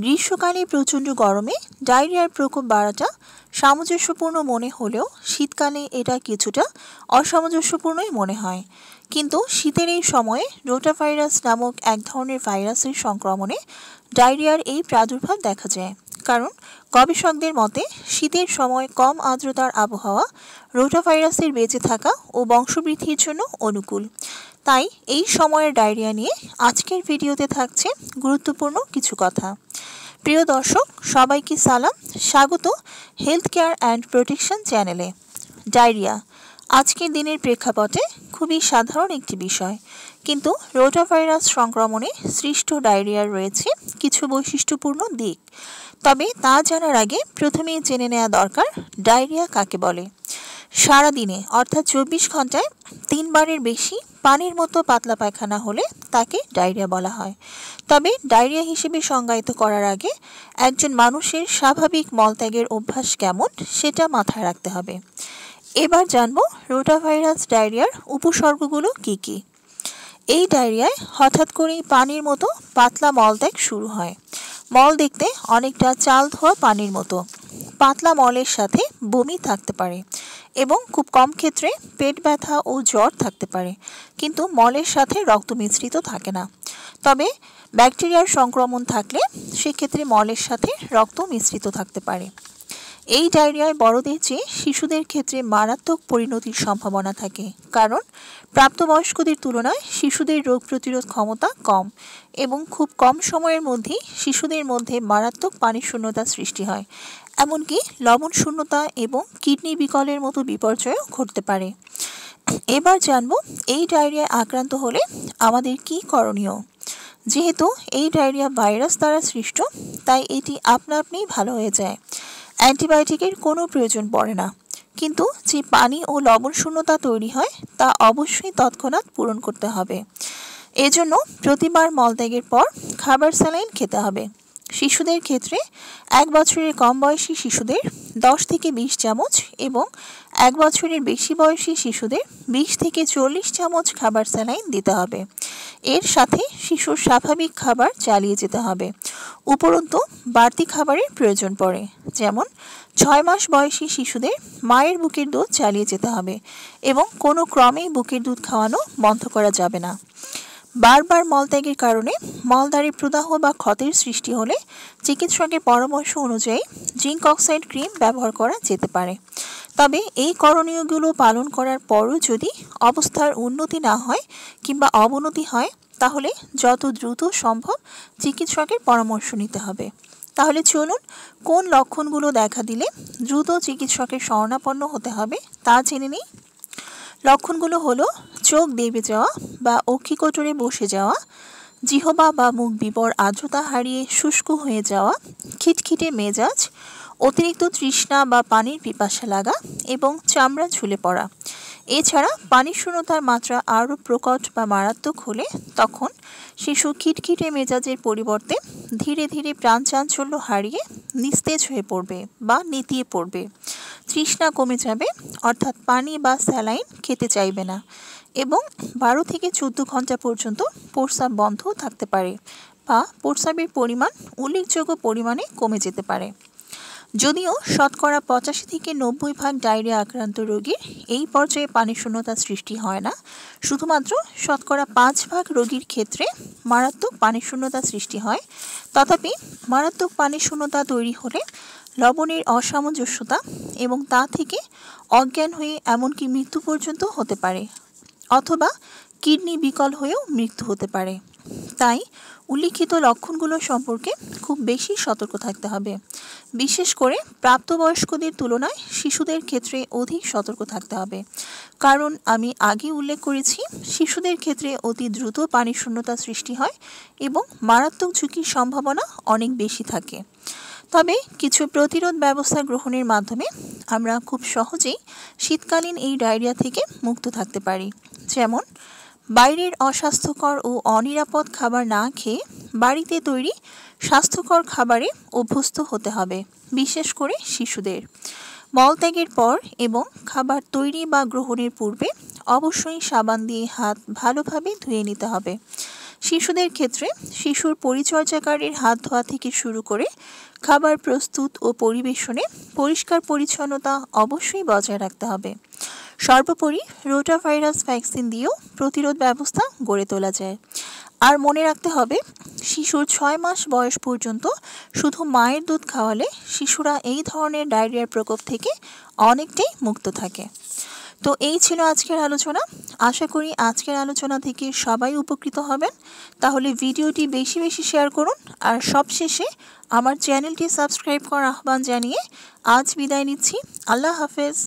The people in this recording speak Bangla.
গ্রীষ্মকালে প্রচণ্ড গরমে ডায়রিয়ার প্রকোপ বাড়াটা সামঞ্জস্যপূর্ণ মনে হলেও শীতকালে এটা কিছুটা অসামঞ্জস্যপূর্ণই মনে হয় কিন্তু শীতের এই সময়ে রোটাভাইরাস নামক এক ধরনের ভাইরাসের সংক্রমণে ডায়রিয়ার এই প্রাদুর্ভাব দেখা যায় কারণ গবেষকদের মতে শীতের সময় কম আর্দ্রতার আবহাওয়া রোটা ভাইরাসের বেঁচে থাকা ও বংশবৃদ্ধির জন্য অনুকূল তাই এই সময়ের ডায়রিয়া নিয়ে আজকের ভিডিওতে থাকছে গুরুত্বপূর্ণ কিছু কথা প্রিয় দর্শক সবাইকে সালাম স্বাগত হেলথ কেয়ার অ্যান্ড প্রোটেকশন চ্যানেলে ডায়রিয়া আজকের দিনের প্রেক্ষাপটে খুবই সাধারণ একটি বিষয় কিন্তু রোটা ভাইরাস সংক্রমণে সৃষ্ট ডায়রিয়ার রয়েছে কিছু বৈশিষ্ট্যপূর্ণ দিক তবে তা জানার আগে প্রথমেই জেনে নেওয়া দরকার ডায়রিয়া কাকে বলে সারাদিনে অর্থাৎ চব্বিশ ঘন্টায় তিনবারের বেশি পানির মতো পাতলা পায়খানা হলে তাকে ডায়রিয়া বলা হয় তবে ডায়রিয়া হিসেবে সংজ্ঞায়িত করার আগে একজন মানুষের স্বাভাবিক মলত্যাগের অভ্যাস কেমন সেটা মাথায় রাখতে হবে এবার জানব রোটাভাইরাস ডায়রিয়ার উপসর্গগুলো কী কী এই ডায়রিয়ায় হঠাৎ করেই পানির মতো পাতলা মলত্যাগ শুরু হয় মল দেখতে অনেকটা চাল ধোয়া পানির মতো পাতলা মলের সাথে বমি থাকতে পারে এবং খুব কম ক্ষেত্রে পেট ব্যথা ও জ্বর থাকতে পারে কিন্তু মলের সাথে রক্ত মিশ্রিত থাকে না তবে ব্যাকটেরিয়ার সংক্রমণ থাকলে সেক্ষেত্রে মলের সাথে রক্ত মিশ্রিত থাকতে পারে এই ডায়রিয়ায় বড়দের চেয়ে শিশুদের ক্ষেত্রে মারাত্মক পরিণতির সম্ভাবনা থাকে কারণ প্রাপ্তবয়স্কদের তুলনায় শিশুদের রোগ প্রতিরোধ ক্ষমতা কম এবং খুব কম সময়ের মধ্যেই শিশুদের মধ্যে মারাত্মক পানি শূন্যতা সৃষ্টি হয় এমনকি লবণ শূন্যতা এবং কিডনি বিকলের মতো বিপর্যয়ও ঘটতে পারে এবার জানব এই ডায়রিয়ায় আক্রান্ত হলে আমাদের কি করণীয় যেহেতু এই ডায়রিয়া ভাইরাস দ্বারা সৃষ্ট তাই এটি আপনা আপনিই ভালো হয়ে যায় অ্যান্টিবায়োটিকের কোনো প্রয়োজন পড়ে না কিন্তু যে পানি ও লবণ শূন্যতা তৈরি হয় তা অবশ্যই তৎক্ষণাৎ পূরণ করতে হবে এজন্য প্রতিবার মলত্যাগের পর খাবার স্যালাইন খেতে হবে শিশুদের ক্ষেত্রে এক বছরের কম বয়সী শিশুদের 10 থেকে 20 চামচ এবং এক বছরের বেশি বয়সী শিশুদের 20 থেকে চল্লিশ চামচ খাবার স্যালাইন দিতে হবে এর সাথে শিশুর স্বাভাবিক খাবার চালিয়ে যেতে হবে উপরন্তু বাড়তি খাবারের প্রয়োজন পড়ে যেমন ছয় মাস বয়সী শিশুদের মায়ের বুকের দুধ চালিয়ে যেতে হবে এবং কোনো ক্রমেই বুকের দুধ খাওয়ানো বন্ধ করা যাবে না বারবার মলত্যাগের কারণে মলদারে প্রদাহ বা ক্ষতির সৃষ্টি হলে চিকিৎসকের পরামর্শ অনুযায়ী জিঙ্ক অক্সাইড ক্রিম ব্যবহার করা যেতে পারে তবে এই করণীয়গুলো পালন করার পরও যদি অবস্থার উন্নতি না হয় কিংবা অবনতি হয় তাহলে যত দ্রুত সম্ভব চিকিৎসকের পরামর্শ নিতে হবে তাহলে চলুন কোন লক্ষণগুলো দেখা দিলে দ্রুত চিকিৎসকের শরণাপন্ন হতে হবে তা জেনে নিই লক্ষণগুলো হলো চোখ দেবে যাওয়া বা অক্ষিকোটরে বসে যাওয়া জিহবা বা মুখ বিবর আর্দ্রতা হারিয়ে শুষ্ক হয়ে যাওয়া খিটখিটে মেজাজ অতিরিক্ত তৃষ্ণা বা পানির পিপাসা লাগা এবং চামড়া ঝুলে পড়া এছাড়া পানির শূন্যতার মাত্রা আরও প্রকট বা মারাত্মক হলে তখন শিশু খিটখিটে মেজাজের পরিবর্তে ধীরে ধীরে প্রাণ চাঞ্চল্য হারিয়ে নিস্তেজ হয়ে পড়বে বা নেতিয়ে পড়বে তৃষ্ণা কমে যাবে অর্থাৎ পানি বা স্যালাইন খেতে চাইবে না এবং বারো থেকে চোদ্দ ঘন্টা পর্যন্ত প্রস্রাব বন্ধ থাকতে পারে বা প্রস্রাবের পরিমাণ উল্লেখযোগ্য পরিমাণে কমে যেতে পারে যদিও শতকরা পঁচাশি থেকে নব্বই ভাগ ডায়রিয়া আক্রান্ত রোগীর এই পর্যায়ে পানি শূন্যতা সৃষ্টি হয় না শুধুমাত্র শতকরা পাঁচ ভাগ রোগীর ক্ষেত্রে মারাত্মক পানি শূন্যতা সৃষ্টি হয় তথাপি মারাত্মক পানি শূন্যতা তৈরি হলে লবণের অসামঞ্জস্যতা এবং তা থেকে অজ্ঞান হয়ে এমনকি মৃত্যু পর্যন্ত হতে পারে অথবা কিডনি বিকল হয়েও মৃত্যু হতে পারে তাই উল্লিখিত লক্ষণগুলো সম্পর্কে খুব বেশি সতর্ক থাকতে হবে বিশেষ করে প্রাপ্তবয়স্কদের তুলনায় শিশুদের ক্ষেত্রে অধিক সতর্ক থাকতে হবে কারণ আমি আগে উল্লেখ করেছি শিশুদের ক্ষেত্রে অতি দ্রুত পানি শূন্যতা সৃষ্টি হয় এবং মারাত্মক ঝুঁকির সম্ভাবনা অনেক বেশি থাকে তবে কিছু প্রতিরোধ ব্যবস্থা গ্রহণের মাধ্যমে আমরা খুব সহজেই শীতকালীন এই ডায়রিয়া থেকে মুক্ত থাকতে পারি যেমন বাইরের অস্বাস্থ্যকর ও অনিরাপদ খাবার না খেয়ে বাড়িতে তৈরি স্বাস্থ্যকর খাবারে অভ্যস্ত হতে হবে বিশেষ করে শিশুদের মলত্যাগের পর এবং খাবার তৈরি বা গ্রহণের পূর্বে অবশ্যই সাবান দিয়ে হাত ভালোভাবে ধুয়ে নিতে হবে শিশুদের ক্ষেত্রে শিশুর পরিচর্যাকারীর হাত ধোয়া থেকে শুরু করে খাবার প্রস্তুত ও পরিবেশনে পরিষ্কার পরিচ্ছন্নতা অবশ্যই বজায় রাখতে হবে সর্বোপরি রোটা ভাইরাস ভ্যাকসিন দিয়েও প্রতিরোধ ব্যবস্থা গড়ে তোলা যায় আর মনে রাখতে হবে শিশুর ছয় মাস বয়স পর্যন্ত শুধু মায়ের দুধ খাওয়ালে শিশুরা এই ধরনের ডায়রিয়ার প্রকোপ থেকে অনেকটাই মুক্ত থাকে তো এই ছিল আজকের আলোচনা আশা করি আজকের আলোচনা থেকে সবাই উপকৃত হবেন তাহলে ভিডিওটি বেশি বেশি শেয়ার করুন আর সবশেষে আমার চ্যানেলটি সাবস্ক্রাইব করার আহ্বান জানিয়ে আজ বিদায় নিচ্ছি আল্লাহ হাফেজ